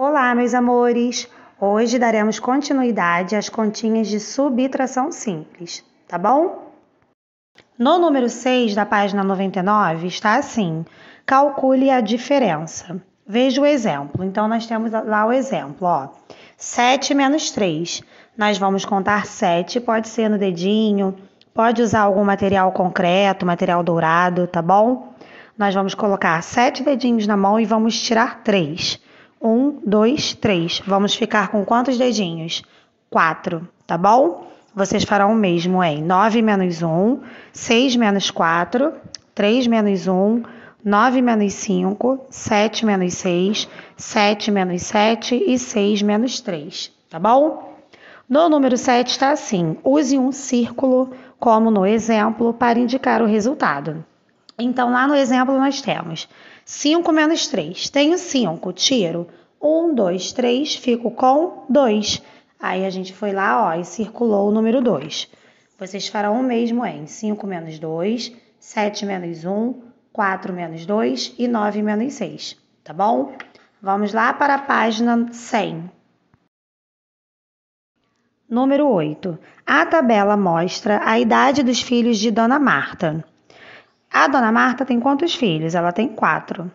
Olá, meus amores! Hoje daremos continuidade às continhas de subtração simples, tá bom? No número 6 da página 99 está assim: calcule a diferença. Veja o exemplo. Então, nós temos lá o exemplo, ó. 7 menos 3. Nós vamos contar 7, pode ser no dedinho, pode usar algum material concreto, material dourado, tá bom? Nós vamos colocar sete dedinhos na mão e vamos tirar três. Um, dois, três. Vamos ficar com quantos dedinhos? Quatro, tá bom? Vocês farão o mesmo em 9 menos 1, 6 menos 4, 3 menos 1, 9 menos 5, 7 menos 6, 7 menos 7 e 6 menos 3, tá bom? No número 7 está assim: use um círculo, como no exemplo, para indicar o resultado. Então, lá no exemplo, nós temos 5 menos 3. Tenho 5, tiro 1, 2, 3, fico com 2. Aí a gente foi lá ó, e circulou o número 2. Vocês farão o mesmo em 5 menos 2, 7 menos 1, 4 menos 2 e 9 menos 6, tá bom? Vamos lá para a página 100. Número 8. A tabela mostra a idade dos filhos de Dona Marta. A dona Marta tem quantos filhos? Ela tem quatro.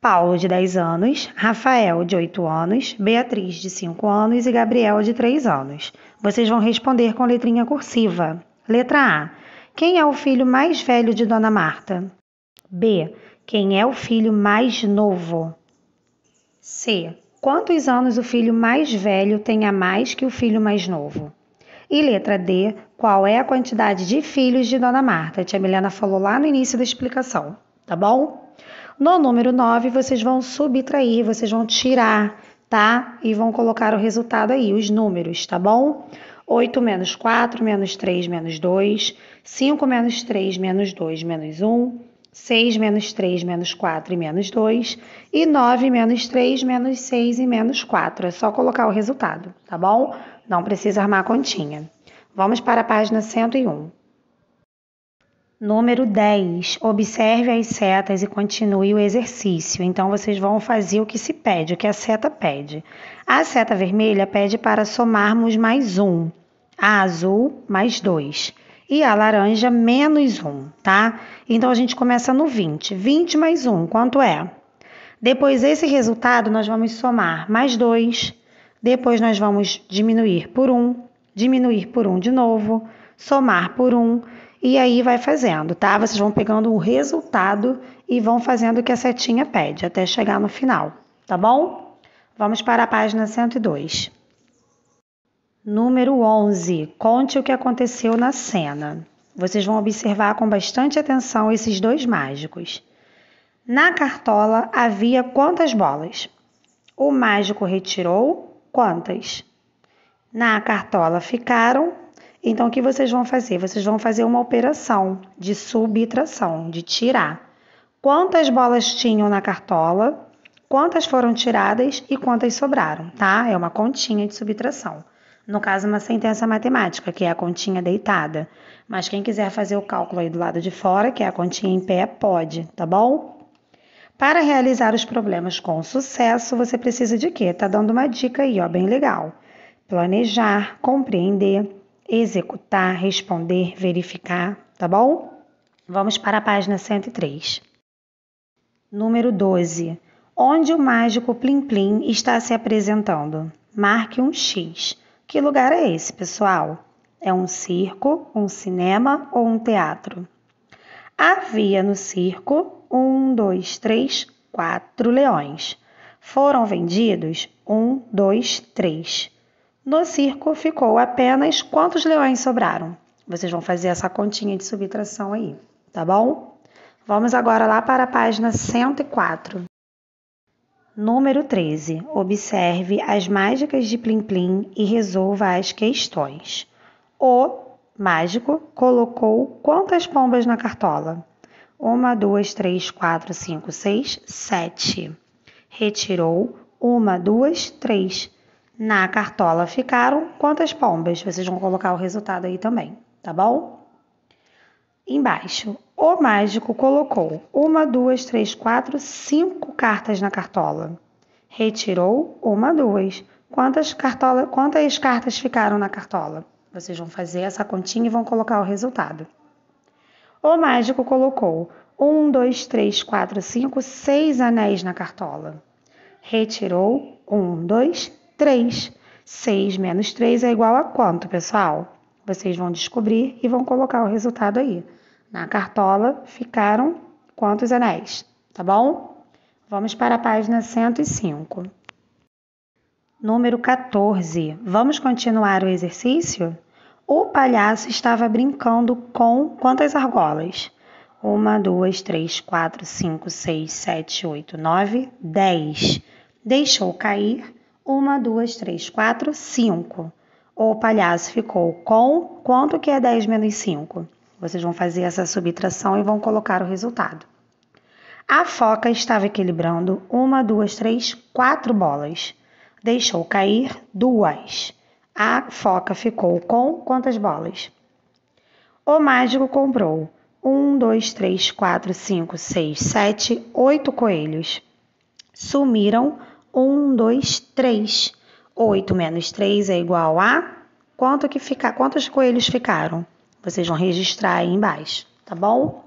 Paulo, de 10 anos, Rafael, de 8 anos, Beatriz, de 5 anos e Gabriel, de 3 anos. Vocês vão responder com letrinha cursiva. Letra A. Quem é o filho mais velho de Dona Marta? B. Quem é o filho mais novo? C. Quantos anos o filho mais velho tem a mais que o filho mais novo? E letra D, qual é a quantidade de filhos de Dona Marta? A tia Milena falou lá no início da explicação, tá bom? No número 9, vocês vão subtrair, vocês vão tirar, tá? E vão colocar o resultado aí, os números, tá bom? 8 menos 4, menos 3, menos 2, 5 menos 3, menos 2, menos 1. 6 menos 3 menos 4 e menos 2, e 9 menos 3 menos 6 e menos 4. É só colocar o resultado, tá bom? Não precisa armar a continha. Vamos para a página 101. Número 10. Observe as setas e continue o exercício. Então, vocês vão fazer o que se pede, o que a seta pede. A seta vermelha pede para somarmos mais um, a azul mais 2 e a laranja menos 1, tá? Então a gente começa no 20. 20 mais 1, quanto é? Depois esse resultado nós vamos somar mais 2, depois nós vamos diminuir por 1, diminuir por 1 de novo, somar por 1 e aí vai fazendo, tá? Vocês vão pegando o resultado e vão fazendo o que a setinha pede até chegar no final, tá bom? Vamos para a página 102. Número 11. Conte o que aconteceu na cena. Vocês vão observar com bastante atenção esses dois mágicos. Na cartola havia quantas bolas? O mágico retirou quantas? Na cartola ficaram. Então, o que vocês vão fazer? Vocês vão fazer uma operação de subtração, de tirar. Quantas bolas tinham na cartola? Quantas foram tiradas e quantas sobraram, tá? É uma continha de subtração. No caso, uma sentença matemática, que é a continha deitada. Mas quem quiser fazer o cálculo aí do lado de fora, que é a continha em pé, pode, tá bom? Para realizar os problemas com sucesso, você precisa de quê? Tá dando uma dica aí, ó, bem legal. Planejar, compreender, executar, responder, verificar, tá bom? Vamos para a página 103. Número 12. Onde o mágico Plim Plim está se apresentando? Marque um X. Que lugar é esse, pessoal? É um circo, um cinema ou um teatro? Havia no circo um, dois, três, quatro leões. Foram vendidos um, dois, três. No circo ficou apenas quantos leões sobraram? Vocês vão fazer essa continha de subtração aí, tá bom? Vamos agora lá para a página 104. Número 13. Observe as mágicas de Plim Plim e resolva as questões. O mágico colocou quantas pombas na cartola? 1, 2, 3, 4, 5, 6, 7. Retirou 1, 2, 3. Na cartola ficaram quantas pombas? Vocês vão colocar o resultado aí também, tá bom? Embaixo, o mágico colocou uma, duas, três, quatro, cinco cartas na cartola. Retirou uma, duas. Quantas, cartola, quantas cartas ficaram na cartola? Vocês vão fazer essa continha e vão colocar o resultado. O mágico colocou um, dois, três, quatro, cinco, seis anéis na cartola. Retirou um, dois, três. seis menos três é igual a quanto, pessoal? Vocês vão descobrir e vão colocar o resultado aí na cartola ficaram quantos anéis, tá bom? Vamos para a página 105. Número 14. Vamos continuar o exercício? O palhaço estava brincando com quantas argolas? 1, 2, 3, 4, 5, 6, 7, 8, 9, 10. Deixou cair 1, 2, 3, 4, 5. O palhaço ficou com quanto que é 10 menos 5? Vocês vão fazer essa subtração e vão colocar o resultado. A foca estava equilibrando uma, duas, três, quatro bolas. Deixou cair duas. A foca ficou com quantas bolas? O mágico comprou um, dois, três, quatro, cinco, seis, sete, oito coelhos. Sumiram um, dois, três. Oito menos três é igual a quanto que fica, quantos coelhos ficaram? Vocês vão registrar aí embaixo, tá bom?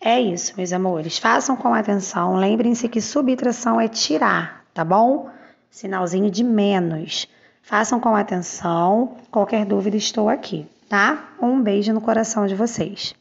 É isso, meus amores. Façam com atenção. Lembrem-se que subtração é tirar, tá bom? Sinalzinho de menos. Façam com atenção. Qualquer dúvida, estou aqui, tá? Um beijo no coração de vocês.